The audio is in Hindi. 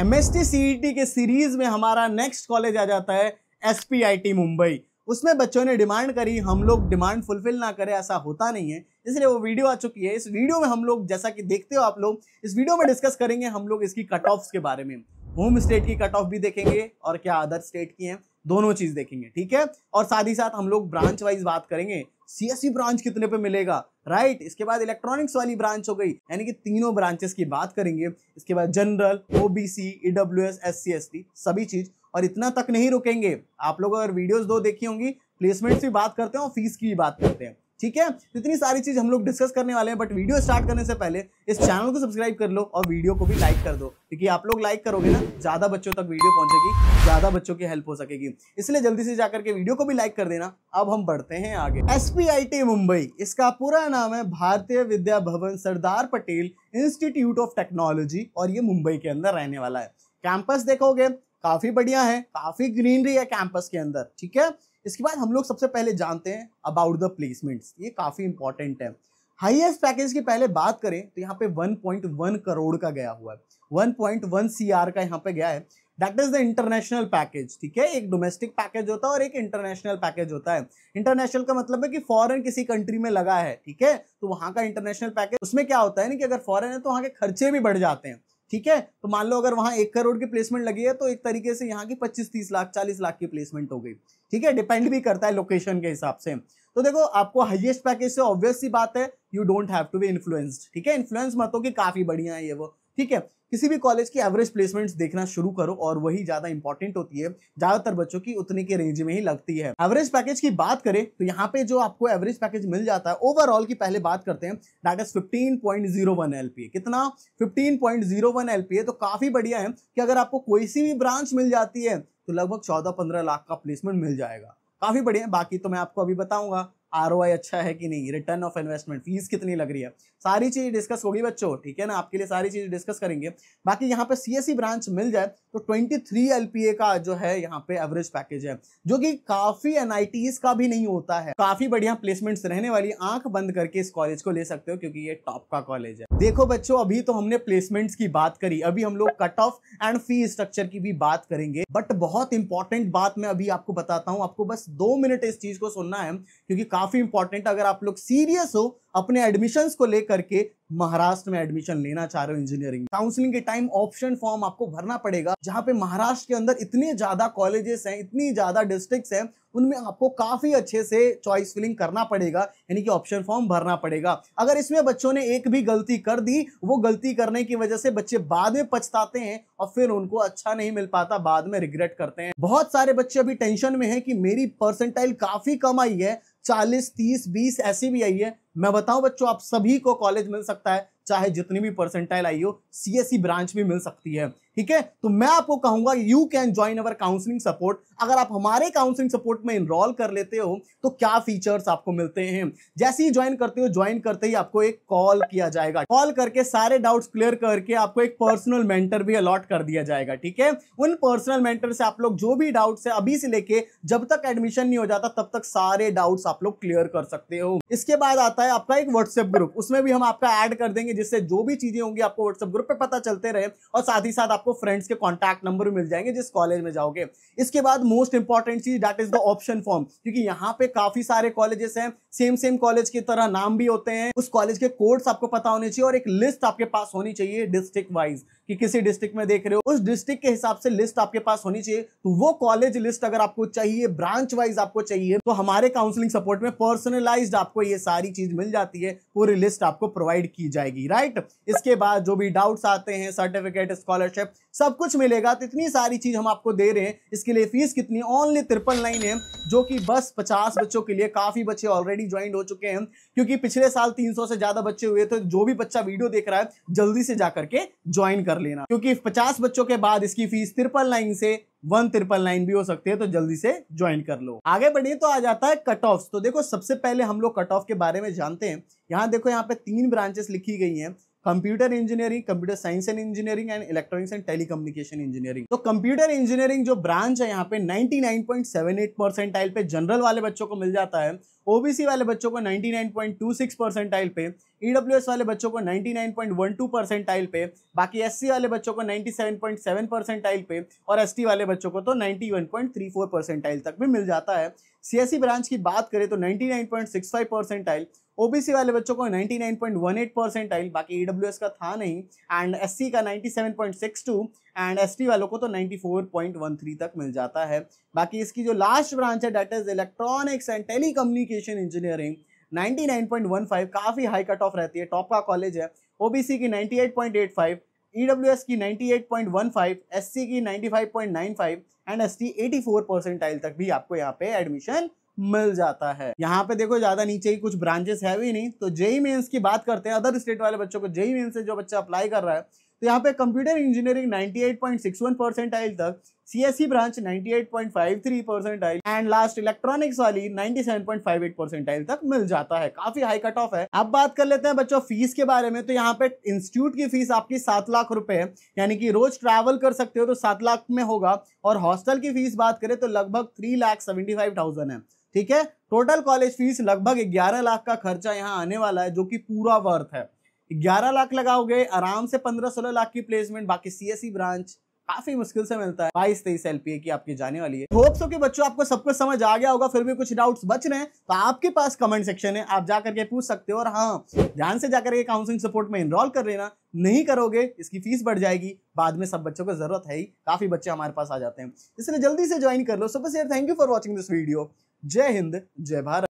M S T E T के सीरीज में हमारा नेक्स्ट कॉलेज आ जाता है S P I T Mumbai उसमें बच्चों ने डिमांड करी हम लोग डिमांड फुलफिल ना करें ऐसा होता नहीं है इसलिए वो वीडियो आ चुकी है इस वीडियो में हम लोग जैसा कि देखते हो आप लोग इस वीडियो में डिस्कस करेंगे हम लोग इसकी कट ऑफ के बारे में होम स्टेट की कट ऑफ भी देखेंगे और क्या अदर स्टेट की हैं दोनों चीज देखेंगे ठीक है और साथ ही साथ हम लोग ब्रांच वाइज बात करेंगे सीएससी ब्रांच कितने पे मिलेगा राइट इसके बाद इलेक्ट्रॉनिक्स वाली ब्रांच हो गई यानी कि तीनों ब्रांचेस की बात करेंगे इसके बाद general OBC E W S S C S T सभी चीज और इतना तक नहीं रुकेंगे आप लोग अगर वीडियोस दो देखी होंगी प्लेसमेंट्स की बात करते हैं और फीस की भी बात करते हैं ठीक है तो इतनी सारी चीज हम लोग डिस्कस करने वाले हैं बट वीडियो स्टार्ट करने से पहले इस चैनल को सब्सक्राइब कर लो और वीडियो को भी लाइक कर दो क्योंकि आप लोग लाइक करोगे ना ज्यादा बच्चों तक वीडियो पहुंचेगी ज्यादा बच्चों की हेल्प हो सकेगी इसलिए जल्दी से जाकर के वीडियो को भी लाइक कर देना अब हम बढ़ते हैं आगे एस मुंबई इसका पूरा नाम है Bharatiya Vidya Bhavan Sardar Patel institute of technology और ये मुंबई के अंदर रहने वाला है कैंपस देखोगे काफी बढ़िया है काफी ग्रीनरी है कैंपस के अंदर ठीक है इसके बाद हम लोग सबसे पहले जानते हैं अबाउट द प्लेसमेंट्स ये काफ़ी इंपॉर्टेंट है हाईएस्ट पैकेज की पहले बात करें तो यहाँ पे 1.1 करोड़ का गया हुआ है 1.1 सीआर का यहाँ पे गया है that is the international package ठीक है एक डोमेस्टिक पैकेज होता है और एक इंटरनेशनल पैकेज होता है इंटरनेशनल का मतलब है कि फॉरेन किसी कंट्री में लगा है ठीक है तो वहाँ का इंटरनेशनल पैकेज उसमें क्या होता है ना कि अगर फॉरन है तो वहाँ के खर्चे भी बढ़ जाते हैं ठीक है तो मान लो अगर वहाँ एक करोड़ की प्लेसमेंट लगी है तो एक तरीके से यहाँ की पच्चीस तीस लाख चालीस लाख की प्लेसमेंट हो गई ठीक है डिपेंड भी करता है लोकेशन के हिसाब से तो देखो आपको हाईएस्ट पैकेज से ऑब्वियस सी बात है you don't have to be influenced ठीक है इन्फ्लुएंस मत हो कि काफी बढ़िया है ये वो ठीक है किसी भी कॉलेज की एवरेज प्लेसमेंट्स देखना शुरू करो और वही ज्यादा इंपॉर्टेंट होती है ज्यादातर बच्चों की उतने के रेंज में ही लगती है एवरेज पैकेज की बात करें तो यहाँ पे जो आपको एवरेज पैकेज मिल जाता है ओवरऑल की पहले बात करते हैं दैट इज 15.01 एलपीए कितना 15.01 एलपीए तो काफी बढ़िया है कि अगर आपको कोई सी भी ब्रांच मिल जाती है तो लगभग चौदह पंद्रह लाख का प्लेसमेंट मिल जाएगा काफी बढ़िया है बाकी तो मैं आपको अभी बताऊंगा आर अच्छा है कि नहीं रिटर्न ऑफ इन्वेस्टमेंट फीस कितनी लग रही है सारी चीज़ डिस्कस होगी बच्चों ठीक है ना आपके लिए सारी चीज़ डिस्कस करेंगे बाकी यहाँ पे सी ब्रांच e मिल जाए तो 23 थ्री का जो है यहाँ पे एवरेज पैकेज है जो कि काफ़ी एन का भी नहीं होता है काफ़ी बढ़िया प्लेसमेंट्स रहने वाली आंख बंद करके इस कॉलेज को ले सकते हो क्योंकि ये टॉप का कॉलेज है देखो बच्चों अभी तो हमने प्लेसमेंट्स की बात करी अभी हम लोग cut off and fee structure की भी बात करेंगे बट बहुत इंपॉर्टेंट बात मैं अभी आपको बताता हूँ आपको बस दो मिनट इस चीज़ को सुनना है क्योंकि काफ़ी इंपॉर्टेंट अगर आप लोग सीरियस हो अपने एडमिशन्स को लेकर के महाराष्ट्र में एडमिशन लेना चाह रहे हो इंजीनियरिंग काउंसलिंग के टाइम ऑप्शन फॉर्म आपको भरना पड़ेगा जहां पे महाराष्ट्र के अंदर इतने ज़्यादा कॉलेजेस हैं इतनी ज़्यादा डिस्ट्रिक्ट्स हैं उनमें आपको काफ़ी अच्छे से चॉइस फिलिंग करना पड़ेगा यानी कि ऑप्शन फॉर्म भरना पड़ेगा अगर इसमें बच्चों ने एक भी गलती कर दी वो गलती करने की वजह से बच्चे बाद में पछताते हैं और फिर उनको अच्छा नहीं मिल पाता बाद में रिग्रेट करते हैं बहुत सारे बच्चे अभी टेंशन में है कि मेरी परसेंटाइल काफ़ी कम आई है चालीस तीस बीस ऐसी भी आई है मैं बताऊं बच्चों आप सभी को कॉलेज मिल सकता है चाहे जितनी भी परसेंटाइल आई हो सी ब्रांच e भी मिल सकती है ठीक है तो मैं आपको कहूंगा you can join our counselling support अगर आप हमारे काउंसलिंग सपोर्ट में इनरोल कर लेते हो तो क्या फीचर्स आपको मिलते हैं जैसे ही ज्वाइन करते हो ज्वाइन करते ही आपको एक कॉल किया जाएगा कॉल करके सारे डाउट्स क्लियर करके आपको एक पर्सनल मेंटर भी अलॉट कर दिया जाएगा ठीक है उन पर्सनल मेंटर से आप लोग जो भी डाउट्स है अभी से लेके जब तक एडमिशन नहीं हो जाता तब तक सारे डाउट्स आप लोग क्लियर कर सकते हो इसके बाद आता है आपका एक व्हाट्सएप ग्रुप उसमें भी हम आपका एड कर देंगे जिससे जो भी चीजें होंगी आपको व्हाट्सएप ग्रुप पे पता चलते रहे और साथ ही साथ आपको आपको फ्रेंड्स के कॉन्टैक्ट नंबर मिल जाएंगे जिस कॉलेज में जाओगे इसके बाद मोस्ट इंपॉर्टेंट चीज that is the option form क्योंकि यहाँ पे काफी सारे कॉलेजेस हैं सेम सेम कॉलेज की तरह नाम भी होते हैं उस कॉलेज के कोर्स आपको पता होने चाहिए और एक लिस्ट आपके पास होनी चाहिए डिस्ट्रिक्ट वाइज कि किसी डिस्ट्रिक्ट में देख रहे हो उस डिस्ट्रिक्ट के हिसाब से लिस्ट आपके पास होनी चाहिए तो वो कॉलेज लिस्ट अगर आपको चाहिए ब्रांच वाइज आपको चाहिए तो हमारे काउंसलिंग सपोर्ट में पर्सनलाइज्ड आपको ये सारी चीज मिल जाती है पूरी लिस्ट आपको प्रोवाइड की जाएगी राइट इसके बाद जो भी डाउट्स आते हैं सर्टिफिकेट स्कॉलरशिप सब कुछ मिलेगा तो इतनी सारी चीज़ हम आपको दे रहे हैं इसके लिए फीस कितनी ओनली ट्रिपल नाइन है जो कि बस पचास बच्चों के लिए काफ़ी बच्चे ऑलरेडी ज्वाइन हो चुके हैं क्योंकि पिछले साल तीन से ज़्यादा बच्चे हुए थे जो भी बच्चा वीडियो देख रहा है जल्दी से जा करके ज्वाइन कर लेना क्योंकि पचास बच्चों के बाद इसकी फीस ट्रिपल नाइन से वन ट्रिपल नाइन भी हो सकते हैं तो जल्दी से ज्वाइन कर लो आगे बढ़िए तो आ जाता है कट ऑफ तो देखो सबसे पहले हम लोग कट ऑफ के बारे में जानते हैं यहाँ देखो यहाँ पे तीन ब्रांचेस लिखी गई हैं computer engineering computer science and engineering and electronics and telecommunication engineering तो कंप्यूटर इंजीनियरिंग जो ब्रांच है यहाँ पे 99.78 परसेंटाइल पे जनरल वाले बच्चों को मिल जाता है ओबीसी वाले बच्चों को 99.26 परसेंटाइल पे ईडब्ल्यूएस वाले बच्चों को 99.12 परसेंटाइल पे बाकी एससी वाले बच्चों को 97.7 परसेंटाइल पे और एसटी वाले बच्चों को तो 91.34 परसेंटाइल तक भी मिल जाता है सीएससी ब्रांच e की बात करें तो 99.65 परसेंटाइल ओबीसी वाले बच्चों को 99.18 परसेंटाइल बाकी ईडब्ल्यूएस e का था नहीं एंड एससी का 97.62 एंड एसटी वालों को तो 94.13 तक मिल जाता है बाकी इसकी जो लास्ट ब्रांच है that is electronics and telecommunication engineering 99.15 काफ़ी हाई कट ऑफ रहती है टॉप का कॉलेज है ओबीसी की 98.85 ई e की 98.15, एससी की 95.95 एंड एस टी 84 परसेंटाइल तक भी आपको यहाँ पे एडमिशन मिल जाता है यहाँ पे देखो ज्यादा नीचे ही कुछ ब्रांचेस है भी नहीं तो जेई मेन्स e की बात करते हैं अदर स्टेट वाले बच्चों को जेई मेन्स e से जो बच्चा अप्लाई कर रहा है तो यहाँ पे कंप्यूटर इंजीनियरिंग 98.61 परसेंट आइल तक CSC branch 98.53 percent I and last electronics वाली 97.58 परसेंट आइल तक मिल जाता है काफी हाई कट ऑफ है अब बात कर लेते हैं बच्चों फीस के बारे में तो यहाँ पे इंस्टीट्यूट की फीस आपकी सात लाख रुपए है यानी कि रोज ट्रैवल कर सकते हो तो सात लाख में होगा और हॉस्टल की फीस बात करें तो लगभग three lakh seventy five thousand है ठीक है टोटल कॉलेज फीस लगभग ग्यारह लाख का खर्चा यहाँ आने वाला है जो कि पूरा वर्थ है 11 लाख लगाओगे आराम से 15-16 लाख की प्लेसमेंट बाकी सीएससी ब्रांच e काफी मुश्किल से मिलता है बाईस तेईस एलपीए की आपकी जाने वाली है होप के बच्चों आपको सब कुछ समझ आ गया होगा फिर भी कुछ डाउट्स बच रहे हैं तो आपके पास कमेंट सेक्शन है आप जाकर के पूछ सकते हो और हाँ ध्यान से जाकर के काउंसलिंग सपोर्ट में इनरोल कर लेना नहीं करोगे इसकी फीस बढ़ जाएगी बाद में सब बच्चों को जरूरत है ही काफी बच्चे हमारे पास आ जाते हैं इसलिए जल्दी से ज्वाइन कर लो सुबह से thank you for watching this video जय हिंद जय भारत